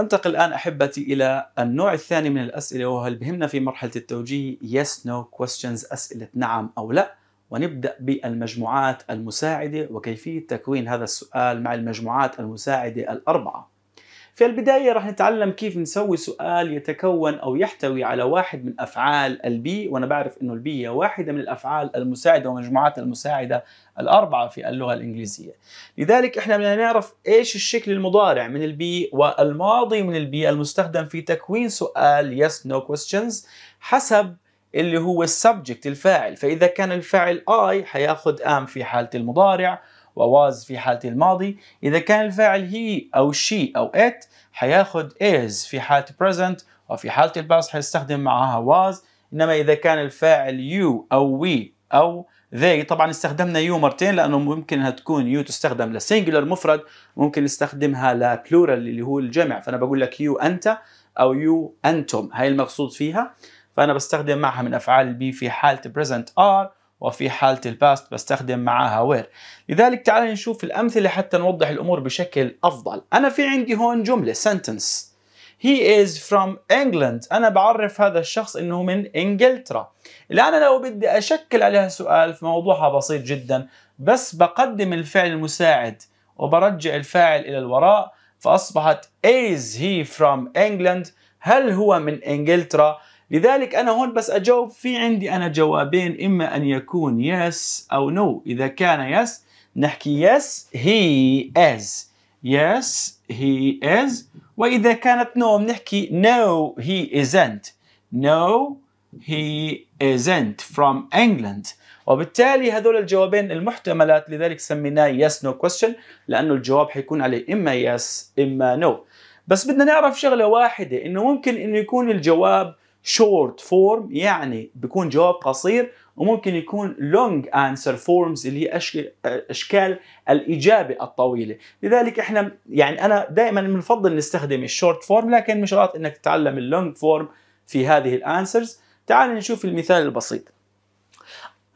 ننتقل الآن أحبتي إلى النوع الثاني من الأسئلة وهو هل بهمنا في مرحلة التوجيه yes no questions أسئلة نعم أو لا ونبدأ بالمجموعات المساعدة وكيفية تكوين هذا السؤال مع المجموعات المساعدة الأربعة في البداية راح نتعلم كيف نسوي سؤال يتكون أو يحتوي على واحد من أفعال البي وأنا بعرف أنه البي هي واحدة من الأفعال المساعدة ومجموعات المساعدة الأربعة في اللغة الإنجليزية لذلك إحنا بدنا نعرف إيش الشكل المضارع من البي والماضي من البي المستخدم في تكوين سؤال yes no questions حسب اللي هو السبجكت الفاعل فإذا كان الفاعل I حياخد am في حالة المضارع وواز في حالة الماضي إذا كان الفاعل هي أو شي أو it حياخد is في حالة present وفي حالة الباس حيستخدم معها was إنما إذا كان الفاعل you أو we أو they طبعا استخدمنا يو مرتين لانه ممكن انها تكون يو تستخدم لسينجلر مفرد ممكن نستخدمها لبلورال اللي هو الجمع فانا بقول لك يو انت او يو انتم هاي المقصود فيها فانا بستخدم معها من افعال بي في حاله present are وفي حالة الباست بستخدم معاها وير لذلك تعال نشوف الأمثلة حتى نوضح الأمور بشكل أفضل أنا في عندي هون جملة sentence He is from England أنا بعرف هذا الشخص أنه من إنجلترا الآن لو بدي أشكل عليها سؤال فموضوعها بسيط جدا بس بقدم الفعل المساعد وبرجع الفاعل إلى الوراء فأصبحت is he from England هل هو من إنجلترا لذلك أنا هون بس أجاوب في عندي أنا جوابين إما أن يكون yes أو no إذا كان yes نحكي yes he is yes he is وإذا كانت no بنحكي no he isn't no he isn't from England وبالتالي هذول الجوابين المحتملات لذلك سميناه yes no question لأنه الجواب حيكون عليه إما yes إما no بس بدنا نعرف شغلة واحدة إنه ممكن إنه يكون الجواب شورت فورم يعني بيكون جواب قصير وممكن يكون لونج انسر فورمز اللي هي اشكال الاجابه الطويله، لذلك احنا يعني انا دائما بنفضل نستخدم الشورت فورم لكن مش غلط انك تتعلم اللونج فورم في هذه الانسرز، تعال نشوف المثال البسيط.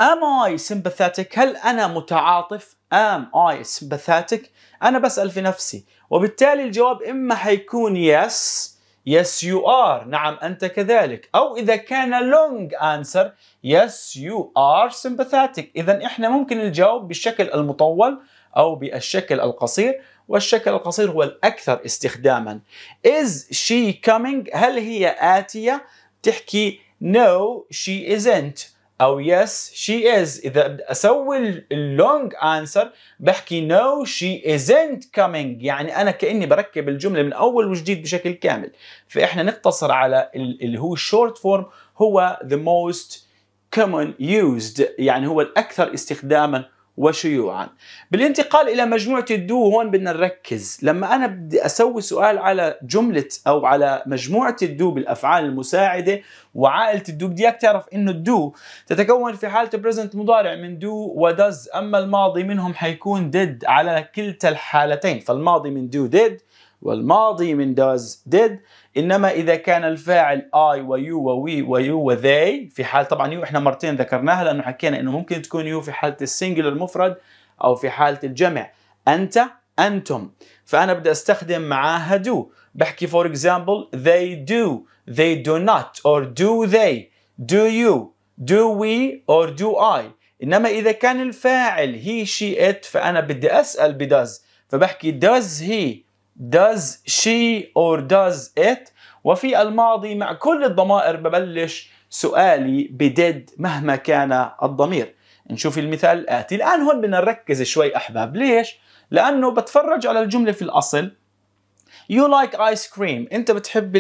Am I sympathetic؟ هل انا متعاطف؟ Am I sympathetic؟ انا بسال في نفسي، وبالتالي الجواب اما حيكون yes yes you are نعم أنت كذلك أو إذا كان long answer yes you are sympathetic إذا إحنا ممكن نجاوب بالشكل المطول أو بالشكل القصير والشكل القصير هو الأكثر استخداما is she coming هل هي آتية تحكي no she isn't او yes she is اذا اسوي اللونج انسر بحكي no she isn't coming يعني انا كاني بركب الجمله من اول وجديد بشكل كامل فاحنا نقتصر على اللي هو الشورت فورم هو the most common used يعني هو الاكثر استخداما وشيوعا بالانتقال الى مجموعه الدو هون بدنا نركز لما انا بدي اسوي سؤال على جمله او على مجموعه الدو بالافعال المساعده وعائله الدو بدي اياك تعرف انه الدو تتكون في حاله بريزنت مضارع من دو ودز اما الماضي منهم حيكون ديد على كلتا الحالتين فالماضي من دو ديد والماضي من does did إنما إذا كان الفاعل I ويو ووي ويو وذي في حال طبعا يو إحنا مرتين ذكرناها لأنه حكينا إنه ممكن تكون يو في حالة السنجل المفرد أو في حالة الجمع أنت أنتم فأنا بدي أستخدم معاها do بحكي for example they do they do not or do they do you do we or do I إنما إذا كان الفاعل he she it فأنا بدي أسأل does فبحكي does he does she or does it وفي الماضي مع كل الضمائر ببلش سؤالي بديد مهما كان الضمير نشوف المثال الآتي الآن هون بدنا نركز شوي أحباب ليش؟ لأنه بتفرج على الجملة في الأصل You like ice cream أنت بتحب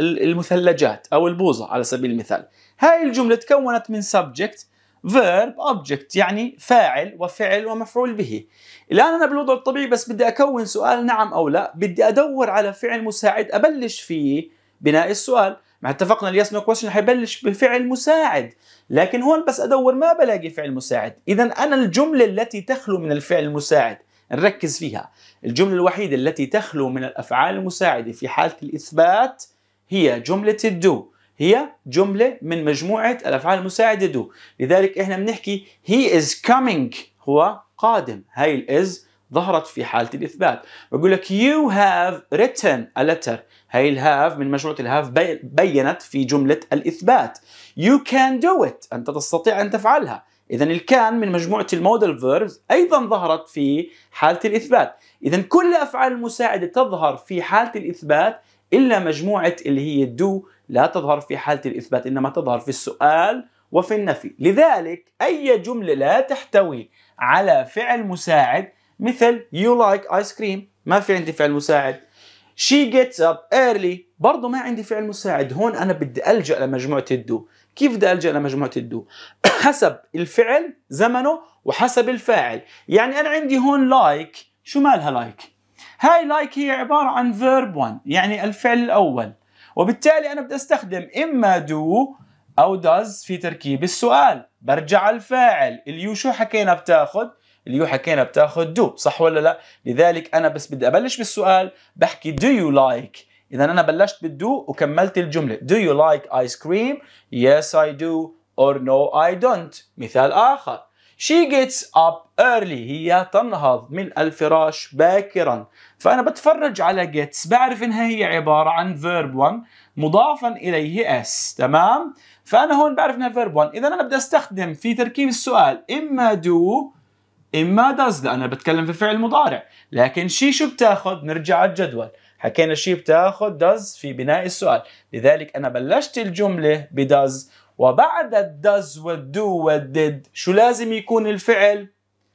المثلجات أو البوظة على سبيل المثال هاي الجملة تكونت من subject فيرب اوبجكت يعني فاعل وفعل ومفعول به الان انا بالوضع الطبيعي بس بدي اكون سؤال نعم او لا بدي ادور على فعل مساعد ابلش فيه بناء السؤال ما اتفقنا اليس نو كويشن حيبلش بفعل مساعد لكن هون بس ادور ما بلاقي فعل مساعد اذا انا الجمله التي تخلو من الفعل المساعد نركز فيها الجمله الوحيده التي تخلو من الافعال المساعده في حاله الاثبات هي جمله الدو هي جملة من مجموعة الأفعال المساعدة دو لذلك إحنا بنحكي he is coming هو قادم هاي is ظهرت في حالة الإثبات بقول لك you have written a letter هاي الهاف من مجموعة الهاف بينت في جملة الإثبات you can do it أنت تستطيع أن تفعلها إذا الكان من مجموعة المودال فيربز أيضا ظهرت في حالة الإثبات إذا كل أفعال المساعدة تظهر في حالة الإثبات إلا مجموعة اللي هي الدو لا تظهر في حالة الإثبات إنما تظهر في السؤال وفي النفي لذلك أي جملة لا تحتوي على فعل مساعد مثل you like ice cream ما في عندي فعل مساعد she gets up early برضه ما عندي فعل مساعد هون أنا بدي ألجأ لمجموعة الدو كيف بدي ألجأ لمجموعة الدو حسب الفعل زمنه وحسب الفاعل يعني أنا عندي هون لايك like. شو مالها لايك like؟ هاي لايك like هي عبارة عن فيرب 1 يعني الفعل الأول وبالتالي أنا بدي أستخدم إما دو أو داز في تركيب السؤال برجع الفاعل اليو شو حكينا بتاخذ اليو حكينا بتاخذ دو صح ولا لا لذلك أنا بس بدي أبلش بالسؤال بحكي do you like اذا انا بلشت بالدو وكملت الجمله do you like ice cream yes i do or no i don't مثال اخر she gets up early هي تنهض من الفراش باكرا فانا بتفرج على gets بعرف انها هي عباره عن verb 1 مضافا اليه s تمام فانا هون بعرف انها verb 1 اذا انا بدي استخدم في تركيب السؤال اما do اما does لان انا بتكلم في فعل مضارع لكن she شو بتاخذ نرجع على الجدول حكينا شي بتاخذ does في بناء السؤال لذلك أنا بلشت الجملة ب does وبعد ال does وال do وال did شو لازم يكون الفعل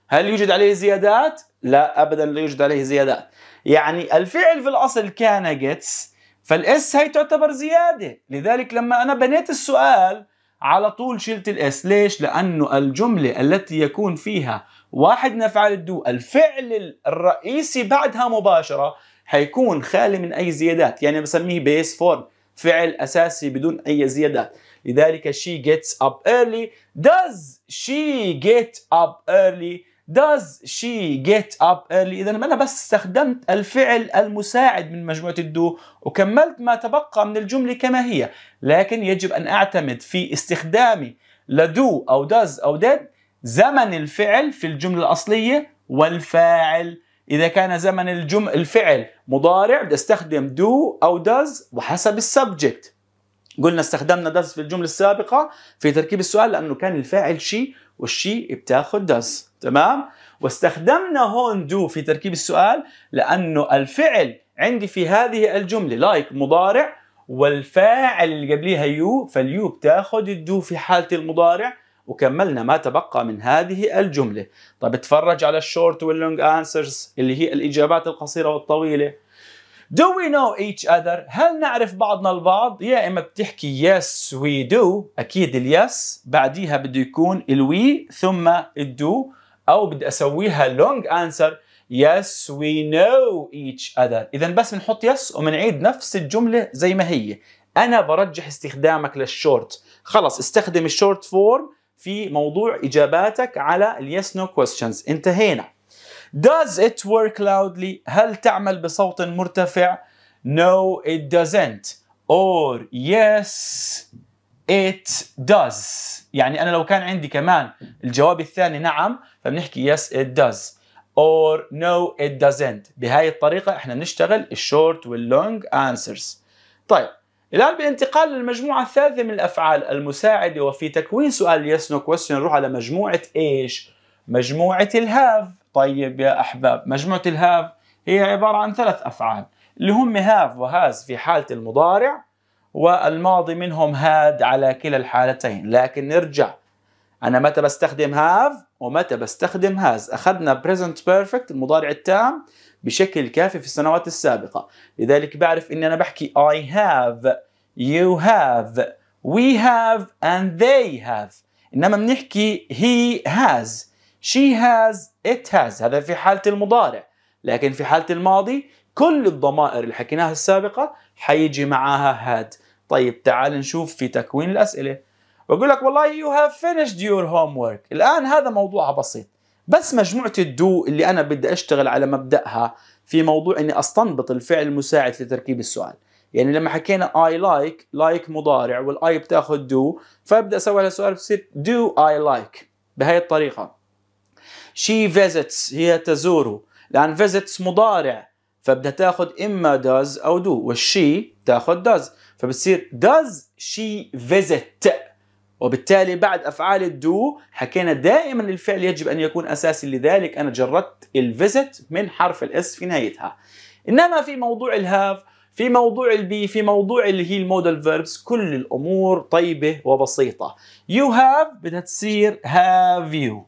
هل يوجد عليه زيادات؟ لا أبدا لا يوجد عليه زيادات يعني الفعل في الأصل كان gets فالاس هي تعتبر زيادة لذلك لما أنا بنيت السؤال على طول شلت الاس ليش؟ لأنه الجملة التي يكون فيها واحد من أفعال الدو الفعل الرئيسي بعدها مباشرة حيكون خالي من أي زيادات يعني بسميه بيس فورم فعل أساسي بدون أي زيادات لذلك she gets up early does she get up early does she get up early اذا انا بس استخدمت الفعل المساعد من مجموعه الدو وكملت ما تبقى من الجمله كما هي لكن يجب ان اعتمد في استخدامي لدو او does او did زمن الفعل في الجمله الاصليه والفاعل إذا كان زمن الجم... الفعل مضارع بدي أستخدم دو أو does وحسب السبجكت قلنا استخدمنا does في الجملة السابقة في تركيب السؤال لأنه كان الفاعل شي والشي بتاخذ does تمام واستخدمنا هون دو في تركيب السؤال لأنه الفعل عندي في هذه الجملة لايك like مضارع والفاعل اللي قبليها يو فاليو بتاخذ الدو في حالة المضارع وكملنا ما تبقى من هذه الجملة طب اتفرج على الشورت واللونج انسرز اللي هي الإجابات القصيرة والطويلة Do we know each other؟ هل نعرف بعضنا البعض؟ يا إما بتحكي yes we do أكيد ال yes بعديها بده يكون ال we ثم ال do أو بدي أسويها long answer Yes we know each other إذا بس بنحط yes وبنعيد نفس الجملة زي ما هي أنا برجح استخدامك للشورت خلص استخدم الشورت فورم في موضوع اجاباتك على اليس نو كويستشنز انتهينا Does it work loudly؟ هل تعمل بصوت مرتفع؟ No, it doesn't. Or yes, it does. يعني أنا لو كان عندي كمان الجواب الثاني نعم فبنحكي yes, it does. Or no, it doesn't. بهاي الطريقة احنا بنشتغل الشورت واللونج answers. طيب الآن بالانتقال للمجموعة الثالثة من الأفعال المساعدة وفي تكوين سؤال يس نو كويستشن نروح على مجموعة إيش؟ مجموعة الهاف طيب يا أحباب مجموعة الهاف هي عبارة عن ثلاث أفعال اللي هم هاف وهاز في حالة المضارع والماضي منهم هاد على كلا الحالتين لكن نرجع أنا متى بستخدم هاف؟ ومتى بستخدم هاز أخذنا present perfect المضارع التام بشكل كافي في السنوات السابقة لذلك بعرف إني أنا بحكي I have you have we have and they have إنما بنحكي he has she has it has هذا في حالة المضارع لكن في حالة الماضي كل الضمائر اللي حكيناها السابقة حيجي معاها had طيب تعال نشوف في تكوين الأسئلة بقول لك والله يو هاف فينيشد يور هوم ورك الان هذا موضوعها بسيط بس مجموعه الدو اللي انا بدي اشتغل على مبداها في موضوع اني استنبط الفعل المساعد لتركيب السؤال يعني لما حكينا اي لايك لايك مضارع والاي بتاخذ دو فببدا اسوي لها سؤال بتصير دو اي لايك بهي الطريقه شي فيزيتس هي تزوره لان فيزيتس مضارع فبدها تاخذ اما داز او دو والشي تاخذ داز فبتصير داز شي فيزيت وبالتالي بعد أفعال الدو حكينا دائما الفعل يجب أن يكون أساسي لذلك أنا جردت الفيزت من حرف الاس في نهايتها إنما في موضوع الهاف في موضوع البي في موضوع اللي هي المودال فيربس كل الأمور طيبة وبسيطة يو هاف بدها تصير هاف يو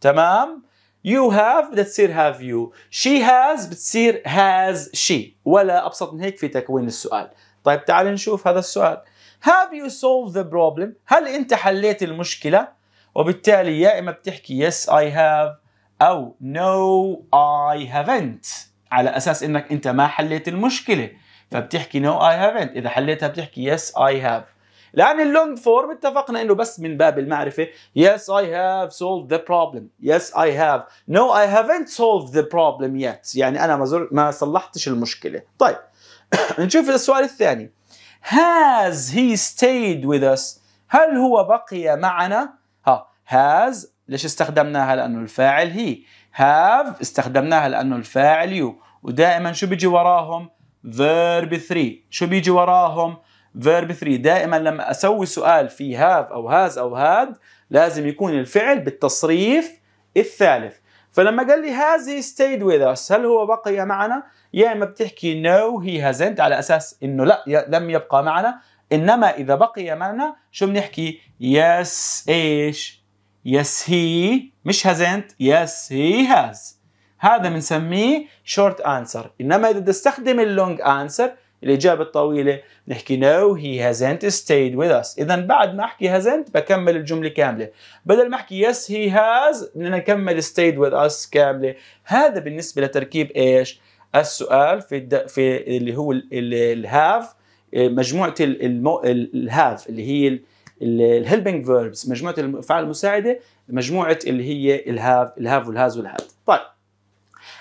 تمام يو هاف بدها تصير هاف يو شي هاز بتصير هاز شي ولا أبسط من هيك في تكوين السؤال طيب تعال نشوف هذا السؤال have you solved the problem هل انت حليت المشكله وبالتالي يا اما بتحكي yes I have او no I haven't على اساس انك انت ما حليت المشكله فبتحكي no I haven't اذا حليتها بتحكي yes I have لان اللونج فورم اتفقنا انه بس من باب المعرفه yes I have solved the problem yes I have no I haven't solved the problem yet يعني انا ما ما صلحتش المشكله طيب نشوف السؤال الثاني Has he stayed with us هل هو بقي معنا ها has ليش استخدمناها لأنه الفاعل هي have استخدمناها لأنه الفاعل you ودائما شو بيجي وراهم verb 3 شو بيجي وراهم verb 3 دائما لما أسوي سؤال في have أو has أو had لازم يكون الفعل بالتصريف الثالث فلما قال لي has he stayed with us هل هو بقي معنا يا اما بتحكي no he hasn't على اساس انه لا لم يبقى معنا انما اذا بقي معنا شو بنحكي yes ايش yes he مش hasn't yes he has هذا بنسميه short answer انما اذا بدي استخدم اللونج answer الإجابة الطويلة نحكي no he hasn't stayed with us إذا بعد ما أحكي hasn't بكمل الجملة كاملة بدل ما أحكي yes he has بدنا نكمل stayed with us كاملة هذا بالنسبة لتركيب إيش السؤال في الد... في اللي هو الهاف مجموعة المو... الهاف اللي هي helping فيربس مجموعة الأفعال المساعدة مجموعة اللي هي الهاف الهاف والهاز والهاد طيب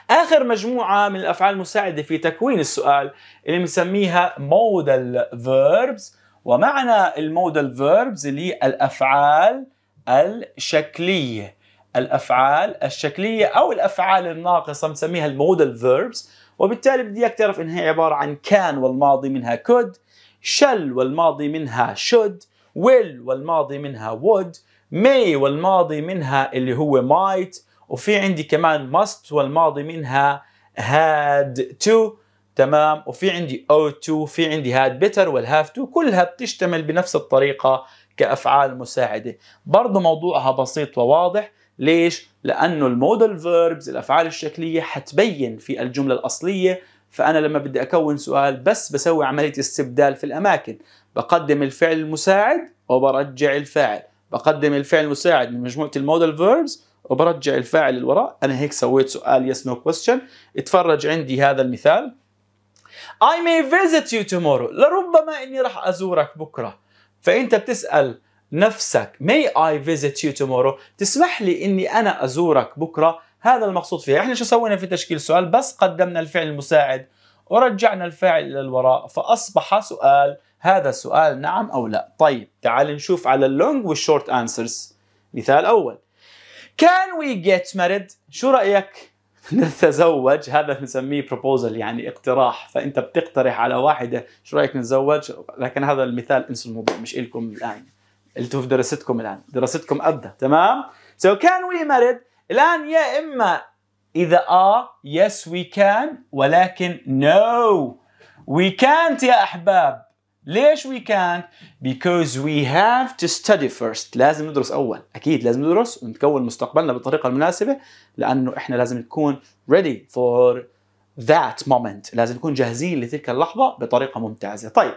آخر مجموعة من الأفعال المساعدة في تكوين السؤال اللي بنسميها modal verbs ومعنى المودال verbs اللي هي الأفعال الشكلية الأفعال الشكلية أو الأفعال الناقصة بنسميها المودال verbs وبالتالي بدي اياك تعرف انها عباره عن كان والماضي منها could شل والماضي منها should will والماضي منها would may والماضي منها اللي هو might وفي عندي كمان must والماضي منها had to تمام وفي عندي ought to في عندي had better والhave to كلها بتشتمل بنفس الطريقة كأفعال مساعدة برضو موضوعها بسيط وواضح ليش؟ لأنه المودال فيربز الأفعال الشكلية حتبين في الجملة الأصلية فأنا لما بدي أكون سؤال بس بسوي عملية استبدال في الأماكن بقدم الفعل المساعد وبرجع الفاعل بقدم الفعل المساعد من مجموعة المودال فيربز وبرجع الفاعل للوراء انا هيك سويت سؤال يس نو كويستشن اتفرج عندي هذا المثال I may visit you tomorrow لربما اني راح ازورك بكره فانت بتسال نفسك may I visit you tomorrow تسمح لي اني انا ازورك بكره هذا المقصود فيها احنا شو سوينا في تشكيل السؤال بس قدمنا الفعل المساعد ورجعنا الفاعل الى الوراء فاصبح سؤال هذا السؤال نعم او لا طيب تعال نشوف على اللونج والشورت انسرز مثال اول Can we get married? شو رأيك نتزوج هذا بنسميه proposal يعني اقتراح فانت بتقترح على واحده شو رايك نتزوج لكن هذا المثال انسوا الموضوع مش الكم الان قلتوا في دراستكم الان دراستكم ابدا تمام سو كان وي married? الان يا اما اذا اه يس وي كان ولكن نو no. وي كانت يا احباب ليش we can't because we have to study first لازم ندرس أول أكيد لازم ندرس ونكون مستقبلنا بالطريقة المناسبة لأنه إحنا لازم نكون ready for that moment لازم نكون جاهزين لتلك اللحظة بطريقة ممتازة طيب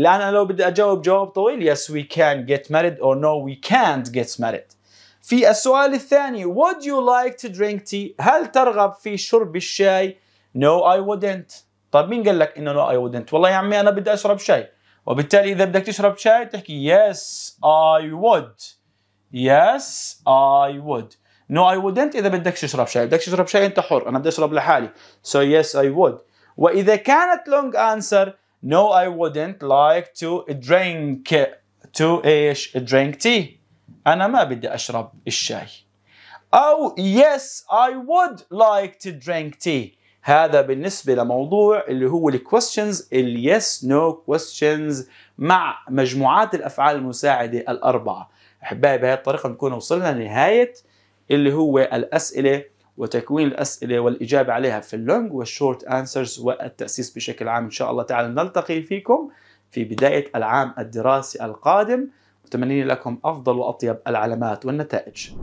الآن أنا لو بدي أجاوب جواب طويل yes we can get married or no we can't get married في السؤال الثاني would you like to drink tea هل ترغب في شرب الشاي no I wouldn't طيب مين قال لك انه نو اي ودنت والله يا عمي انا بدي اشرب شاي وبالتالي اذا بدك تشرب شاي تحكي يس اي وود يس اي وود نو اي wouldn't اذا بدك تشرب شاي بدك تشرب شاي انت حر انا بدي اشرب لحالي سو يس اي وود واذا كانت لونج انسر no I wouldn't like to drink to ايش drink tea انا ما بدي اشرب الشاي او yes I would like to drink tea هذا بالنسبة لموضوع اللي هو الـ questions الـ yes no questions مع مجموعات الأفعال المساعدة الأربعة أحبائي بهذه الطريقة نكون وصلنا لنهاية اللي هو الأسئلة وتكوين الأسئلة والإجابة عليها في اللونج والشورت أنسرز والتأسيس بشكل عام إن شاء الله تعالى نلتقي فيكم في بداية العام الدراسي القادم متمنين لكم أفضل وأطيب العلامات والنتائج